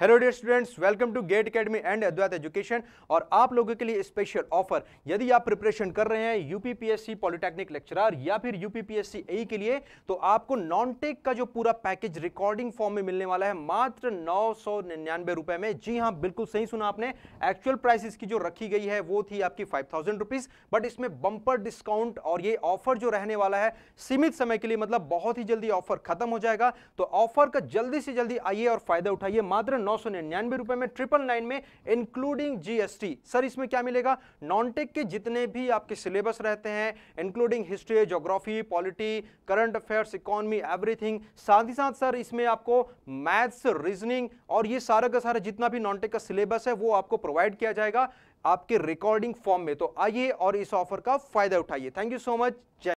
hello dear students welcome to GATE academy and Advait education और आप लोगों के लिए स्पेशल ऑफर यदि आप प्रिपरेशन कर रहे हैं यूपीपीएससी पॉलिटेक्निक लेक्चरर या फिर यूपीपीएससी ए e के लिए तो आपको नॉन टेक का जो पूरा पैकेज रिकॉर्डिंग फॉर्म में मिलने वाला है मात्र नौ सौ निन्यानवे रुपए में जी हाँ बिल्कुल सही सुना आपने एक्चुअल प्राइस की जो रखी गई है वो थी आपकी फाइव थाउजेंड रुपीज बट इसमें बंपर डिस्काउंट और ये ऑफर जो रहने वाला है सीमित समय के लिए मतलब बहुत ही जल्दी ऑफर खत्म हो जाएगा तो ऑफर का जल्दी से जल्दी आइए और फायदा उठाइए मात्र नौ रुपए में ट्रिपल नाइन में इंक्लूडिंग जीएसटी सर इसमें क्या मिलेगा नॉनटेक के जितने भी आपके सिलेबस रहते हैं including history geography polity current affairs economy everything साथ ही साथ सर इसमें आपको मैथ्स रीजनिंग और ये सारा का सारा जितना भी नॉनटेक का सिलेबस है वो आपको प्रोवाइड किया जाएगा आपके रिकॉर्डिंग फॉर्म में तो आइए और इस ऑफर का फायदा उठाइए थैंक यू सो मच